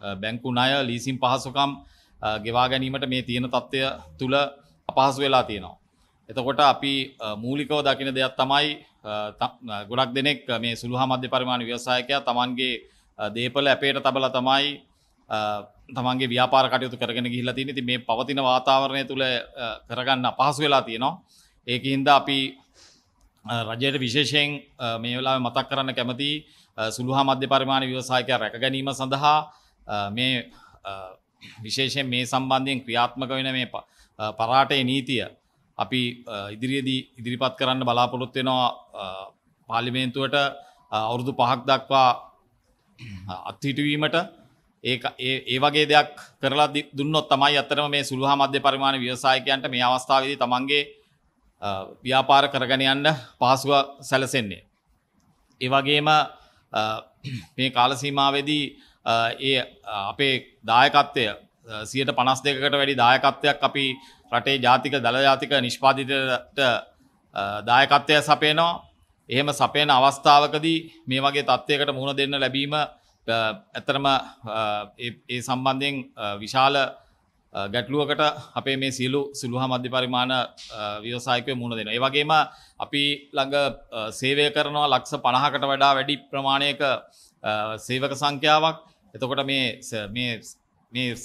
බැංකු ණය ලීසිම් පහසුකම් ගෙවා ගැනීමට මේ තියෙන තත්ත්වය තුළ අපහසු වෙලා තියෙනවා. එතකොට අපි මූලිකව දකින දෙයක් තමයි ගොඩක් දෙනෙක් මේ සුළහ මධ්‍ය පරිමාණ ව්‍යවසායකයා තමන්ගේ දේපල ඇපේට තබල තමයි තමන්ගේ ව්‍යාපාර කටයුතු කරගෙන ගිහිලා තියෙන ඉතින් මේ පවතින වාතාවරණය තුළ කරගන්න අපහසු වෙලා තියෙනවා ඒක හින්දා අපි රජයට විශේෂයෙන් මේ වෙලාවේ මතක් කරන්න කැමති සුළුහා මධ්‍ය පරිමාණ ව්‍යවසායකයා රැක ගැනීම සඳහා මේ විශේෂයෙන් මේ සම්බන්ධයෙන් ක්‍රියාත්මක වෙන මේ පරාටේ නීතිය අපි ඉදිරියේදී ඉදිරිපත් කරන්න බලාපොරොත්තු වෙනවා පාර්ලිමේන්තුවට අවුරුදු පහක් දක්වා අත්හිටුවීමට ඒ වගේ දෙයක් කරලා දුන්නොත් තමයි අතරම මේ සුළුහා මධ්‍ය පරිමාණ ව්‍යවසායකයන්ට මේ අවස්ථාවේදී තමන්ගේ ව්‍යාපාර කරගෙන යන්න පහසුව සැලසෙන්නේ. ඒ වගේම මේ කාලසීමාවේදී ඒ අපේ දායකත්වය සියට පනස් දෙකට වැඩි දායකත්වයක් අපි රටේ ජාතික දළජාතික නිෂ්පාතිතයට දායකත්වය සපේනවා එහෙම සපයන අවස්ථාවකදී මේ වගේ තත්ත්වයකට මුහුණ දෙන්න ලැබීම ඇතරම ඒ සම්බන්ධයෙන් විශාල ගැටලුවකට අපේ මේ සියලු සිල්ුහ මධ්‍ය පරිමාණ ව්‍යවසායකය මුණ දෙෙන. ඒවගේම අපි ළඟ සේවය කරනවා ලක්ෂ පණහකට වඩා වැඩි ප්‍රමාණයක සේවක සංඛ්‍යාවක් එතකොට මේ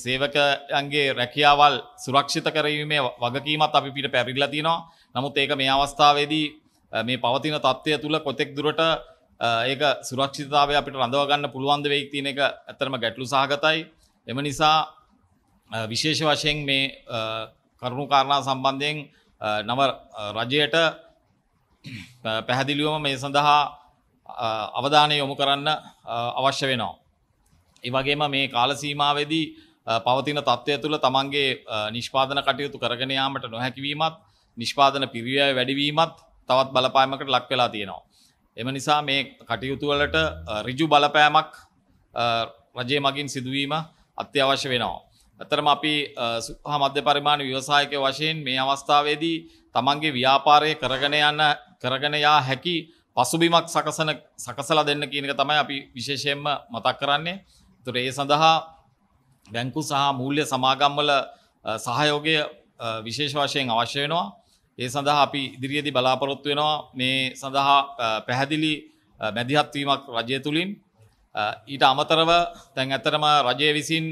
සේවකයන්ගේ රැකියාවල් සුරක්ෂිත කරීමේ වගකීමත් අපි පිට පැරිල්ල තිනවා නමුත් ඒක මේ අවස්ථාවේදී මේ පවතින තත්ත්වය තුළ කොතෙක් දුරට ඒක සුරක්ෂිතාව අපිට රඳවගන්න පුළුවන්ද වෙයි තින එක ඇතරම ගැටලු සහගතයි එම නිසා විශේෂ වශයෙන් මේ කරුණු කාරණා සම්බන්ධයෙන් නව රජයට පැහැදිලිුවම මේ සඳහා අවධානය යොමු කරන්න අවශ්‍ය වෙනවා. ඒවගේම මේ කාලසීමාවේදී පවතින තත්ත්වය තුළ තමන්ගේ නිෂ්පාදන කටයුතු කරගෙන යාමට නොහැකිවීමත් නිෂ්පාදන පිරිිය වැඩිවීමත් තවත් බලපෑමකට ලක් වෙලා තියෙනවා. එම නිසා මේ කටයුතුවලට රිජු බලපෑමක් රජය මගින් සිදුවීම අත්‍යවශ්‍ය වෙනවා. ඇතරම අපි සුහා මධ්‍ය පරිමාණ ව්‍යවසායක වශයෙන් මේ අවස්ථාවේදී තමන්ගේ ව්‍යාපාරය කරගෙන යන්න කරගෙන යා හැකි පසුබිමක් සකසන සකසලා දෙන්න කියනක තමයි අපි විශේෂයෙන්ම මතක් කරන්නේ තුර ඒ සඳහා බැංකු සහ මූල්‍ය සමාගම්වල සහයෝගය විශේෂ වශයෙන් අවශ්‍ය වෙනවා ඒ සඳහා අපි ඉදිරියේදි බලාපොරොත්තු වෙනවා මේ සඳහා පැහැදිලි මැදිහත්වීමක් රජය තුළින් ඊට අමතරව තැන් ඇතරම රජය විසින්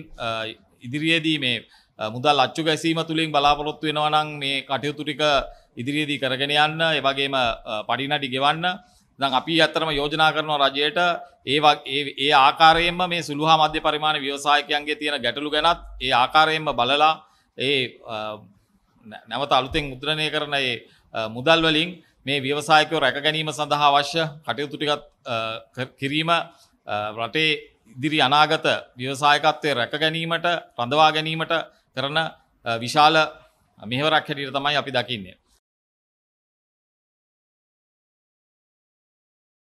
ඉදිරියේදී මේ මුදල් අච්චු ගැසීම තුළින් බලාපොරොත්තු වෙනවනං මේ කටයුතුටික ඉදිරියේදී කරගෙන යන්න එවගේම පඩිනටි ගෙවන්න දන් අපි අත්තරම යෝජනා කරනවා රජයට ඒවා ඒ ආකාරයෙන්ම මේ සුළුහා මධ්‍ය පරිමාණ ව්‍යවසායකයන්ගේ තියෙන ගැටලු ගැනත් ඒ ආකාරයෙන්ම බලලා ඒ නැවත අලුතෙන් මුද්‍රණය කරන ඒ මුදල්වලින් මේ ව්‍යවසායකෝ රැක ගැනීම සඳහා අවශ්‍ය කටයුතු ටිකත් කිරීම රටේ ඉදිරි අනාගත ව්‍යවසායකත්වය රැක ගැනීමට රඳවා ගැනීමට කරන විශාල මෙහවරක් හැටියට තමයි අපි දකින්නේ.